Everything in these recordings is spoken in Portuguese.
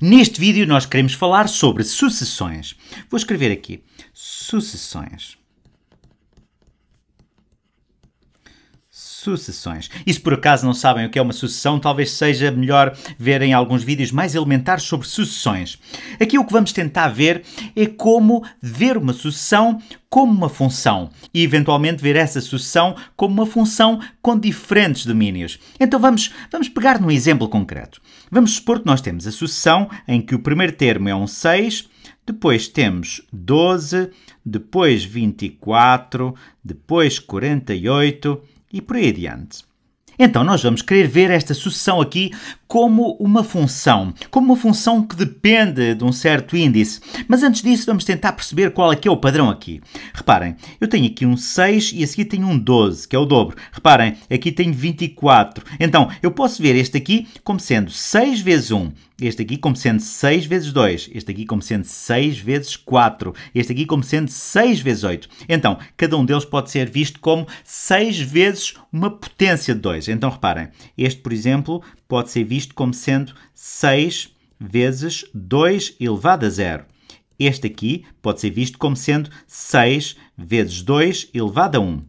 Neste vídeo nós queremos falar sobre sucessões. Vou escrever aqui sucessões. Sucessões. E se por acaso não sabem o que é uma sucessão, talvez seja melhor verem alguns vídeos mais elementares sobre sucessões. Aqui o que vamos tentar ver é como ver uma sucessão como uma função e eventualmente ver essa sucessão como uma função com diferentes domínios. Então vamos, vamos pegar num exemplo concreto. Vamos supor que nós temos a sucessão em que o primeiro termo é um 6, depois temos 12, depois 24, depois 48 e por aí adiante. Então, nós vamos querer ver esta sucessão aqui como uma função, como uma função que depende de um certo índice. Mas antes disso, vamos tentar perceber qual é que é o padrão aqui. Reparem, eu tenho aqui um 6 e a seguir tenho um 12, que é o dobro. Reparem, aqui tenho 24. Então, eu posso ver este aqui como sendo 6 vezes 1 este aqui como sendo 6 vezes 2, este aqui como sendo 6 vezes 4, este aqui como sendo 6 vezes 8. Então, cada um deles pode ser visto como 6 vezes uma potência de 2. Então, reparem, este, por exemplo, pode ser visto como sendo 6 vezes 2 elevado a zero. Este aqui pode ser visto como sendo 6 vezes 2 elevado a 1.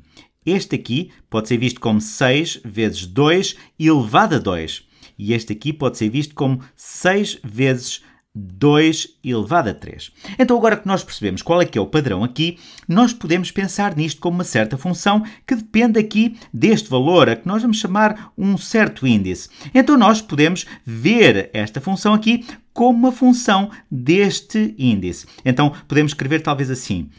Este aqui pode ser visto como 6 vezes 2 elevado a 2 e este aqui pode ser visto como 6 vezes 2 elevado a 3. Então, agora que nós percebemos qual é que é o padrão aqui, nós podemos pensar nisto como uma certa função que depende aqui deste valor, a que nós vamos chamar um certo índice. Então, nós podemos ver esta função aqui como uma função deste índice. Então, podemos escrever talvez assim,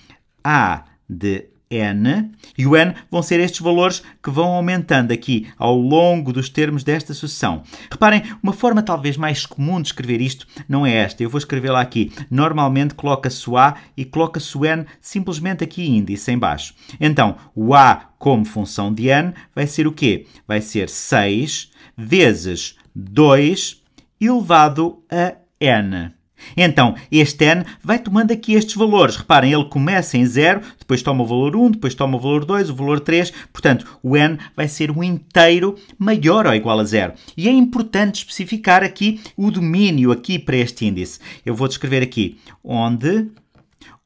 a de N e o N vão ser estes valores que vão aumentando aqui ao longo dos termos desta sucessão. Reparem, uma forma talvez mais comum de escrever isto não é esta. Eu vou escrevê-la aqui. Normalmente coloca-se o A e coloca-se o N simplesmente aqui índice em baixo. Então, o A como função de N vai ser o quê? Vai ser 6 vezes 2 elevado a N. Então, este N vai tomando aqui estes valores. Reparem, ele começa em 0, depois toma o valor 1, depois toma o valor 2, o valor 3. Portanto, o N vai ser um inteiro maior ou igual a 0. E é importante especificar aqui o domínio aqui para este índice. Eu vou descrever aqui onde,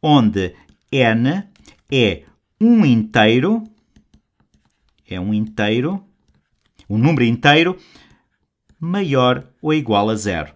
onde N é um inteiro, é um inteiro, um número inteiro maior ou igual a 0.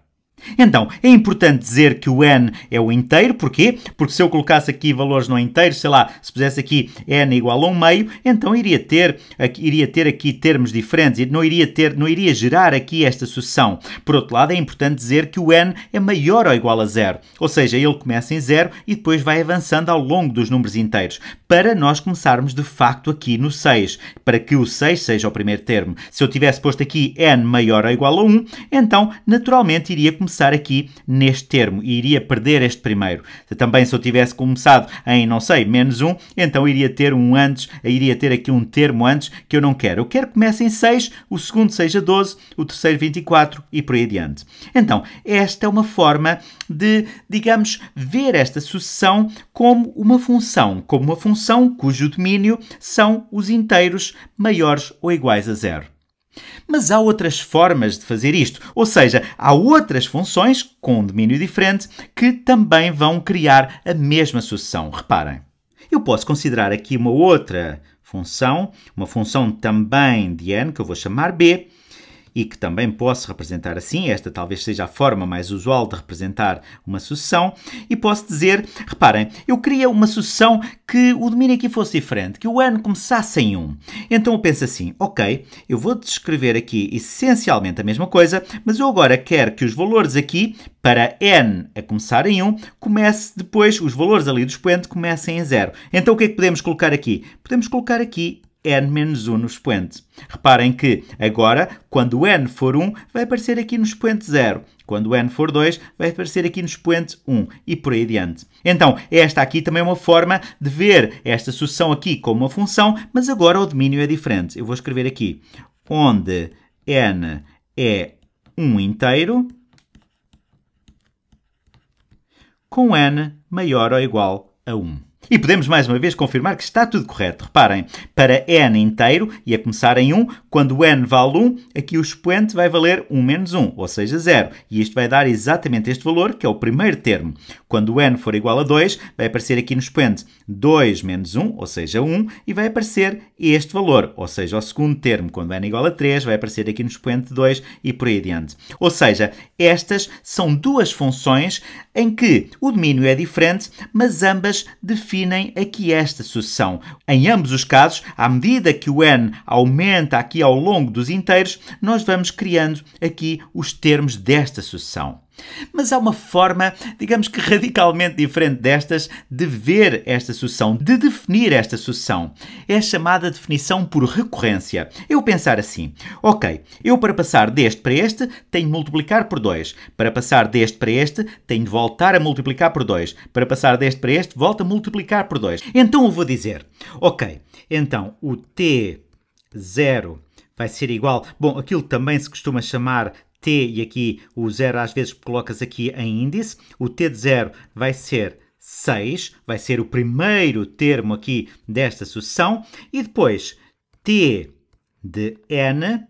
Então, é importante dizer que o n é o inteiro, porquê? Porque se eu colocasse aqui valores no inteiro, sei lá, se pusesse aqui n igual a um meio, então iria ter, iria ter aqui termos diferentes, não iria, ter, não iria gerar aqui esta sucessão. Por outro lado, é importante dizer que o n é maior ou igual a zero, ou seja, ele começa em zero e depois vai avançando ao longo dos números inteiros, para nós começarmos de facto aqui no 6, para que o 6 seja o primeiro termo. Se eu tivesse posto aqui n maior ou igual a 1, então naturalmente iria começar começar aqui neste termo e iria perder este primeiro. Também se eu tivesse começado em, não sei, menos um, então iria ter um antes, eh, iria ter aqui um termo antes que eu não quero. Eu quero que comece em 6, o segundo seja 12, o terceiro 24 e por aí adiante. Então, esta é uma forma de, digamos, ver esta sucessão como uma função, como uma função cujo domínio são os inteiros maiores ou iguais a zero. Mas há outras formas de fazer isto, ou seja, há outras funções com um domínio diferente que também vão criar a mesma sucessão. Reparem, eu posso considerar aqui uma outra função, uma função também de n, que eu vou chamar b, e que também posso representar assim, esta talvez seja a forma mais usual de representar uma sucessão, e posso dizer, reparem, eu queria uma sucessão que o domínio aqui fosse diferente, que o ano começasse em 1. Um. Então eu penso assim, ok, eu vou descrever aqui essencialmente a mesma coisa, mas eu agora quero que os valores aqui, para n a começar em 1, comece depois, os valores ali do expoente comecem em 0. Então o que é que podemos colocar aqui? Podemos colocar aqui n-1 no expoente. Reparem que agora, quando n for 1, vai aparecer aqui no expoente 0. Quando n for 2, vai aparecer aqui no expoente 1 e por aí adiante. Então, esta aqui também é uma forma de ver esta sucessão aqui como uma função, mas agora o domínio é diferente. Eu vou escrever aqui onde n é 1 inteiro, com n maior ou igual a 1. E podemos mais uma vez confirmar que está tudo correto. Reparem, para n inteiro, e a começar em 1, quando n vale 1, aqui o expoente vai valer 1 menos 1, ou seja, 0. E isto vai dar exatamente este valor, que é o primeiro termo. Quando n for igual a 2, vai aparecer aqui no expoente 2 menos 1, ou seja, 1, e vai aparecer este valor, ou seja, o segundo termo, quando n é igual a 3, vai aparecer aqui no expoente 2 e por aí adiante. Ou seja, estas são duas funções em que o domínio é diferente, mas ambas definem definem aqui esta sucessão. Em ambos os casos, à medida que o n aumenta aqui ao longo dos inteiros, nós vamos criando aqui os termos desta sucessão. Mas há uma forma, digamos que radicalmente diferente destas, de ver esta sucessão, de definir esta sucessão. É a chamada definição por recorrência. Eu pensar assim: ok, eu para passar deste para este tenho de multiplicar por 2. Para passar deste para este tenho de voltar a multiplicar por 2. Para passar deste para este volta a multiplicar por 2. Então eu vou dizer: ok, então o T0 vai ser igual. Bom, aquilo também se costuma chamar T, e aqui o zero às vezes colocas aqui em índice, o T de zero vai ser 6, vai ser o primeiro termo aqui desta sucessão, e depois T de N,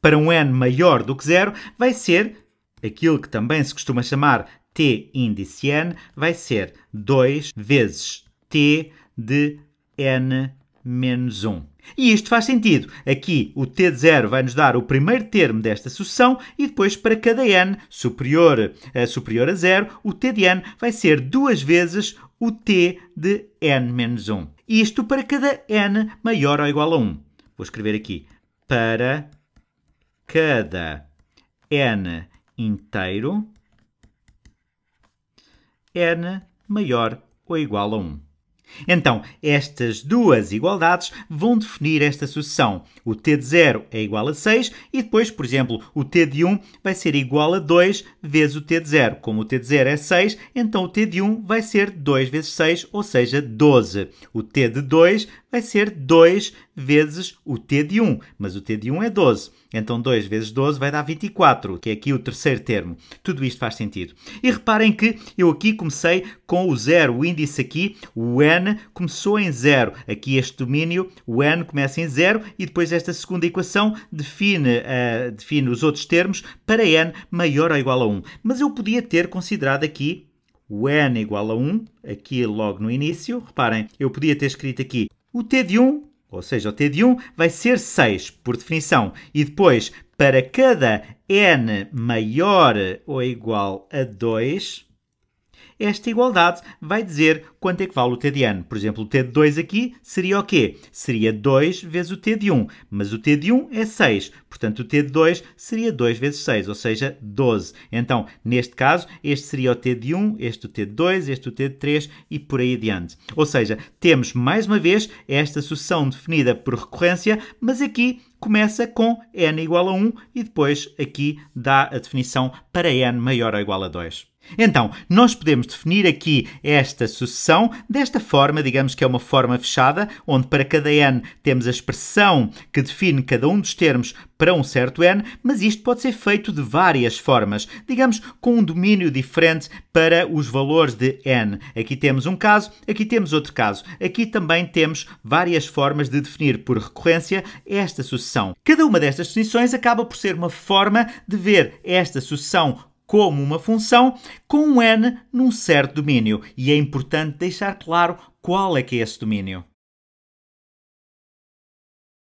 para um N maior do que zero, vai ser aquilo que também se costuma chamar T índice N, vai ser 2 vezes T de N menos 1. E isto faz sentido. Aqui o t zero vai nos dar o primeiro termo desta sucessão e depois para cada n superior a, eh, superior a zero, o T de n vai ser duas vezes o T de n menos 1. Isto para cada n maior ou igual a 1. Vou escrever aqui. Para cada n inteiro, n maior ou igual a 1. Então, estas duas igualdades vão definir esta sucessão. O t de 0 é igual a 6 e depois, por exemplo, o t de 1 vai ser igual a 2 vezes o t de 0. Como o t de 0 é 6, então o t de 1 vai ser 2 vezes 6, ou seja, 12. O t de 2 vai ser 2 vezes o t de 1, mas o t de 1 é 12. Então 2 vezes 12 vai dar 24, que é aqui o terceiro termo. Tudo isto faz sentido. E reparem que eu aqui comecei com o zero, o índice aqui, o n, começou em zero. Aqui este domínio, o n começa em zero e depois esta segunda equação define, uh, define os outros termos para n maior ou igual a 1. Mas eu podia ter considerado aqui o n igual a 1, aqui logo no início, reparem, eu podia ter escrito aqui o T de 1, ou seja, o T de 1 vai ser 6, por definição. E depois, para cada n maior ou igual a 2, esta igualdade vai dizer quanto é que vale o t de n. Por exemplo, o t de 2 aqui seria o quê? Seria 2 vezes o t de 1, mas o t de 1 é 6, portanto o t de 2 seria 2 vezes 6, ou seja, 12. Então, neste caso, este seria o t de 1, este o t de 2, este o t de 3 e por aí adiante. Ou seja, temos mais uma vez esta sucessão definida por recorrência, mas aqui começa com n igual a 1 e depois aqui dá a definição para n maior ou igual a 2. Então, nós podemos definir aqui esta sucessão desta forma, digamos que é uma forma fechada, onde para cada n temos a expressão que define cada um dos termos para um certo n, mas isto pode ser feito de várias formas, digamos com um domínio diferente para os valores de n. Aqui temos um caso, aqui temos outro caso. Aqui também temos várias formas de definir por recorrência esta sucessão. Cada uma destas definições acaba por ser uma forma de ver esta sucessão como uma função com um n num certo domínio e é importante deixar claro qual é que é esse domínio.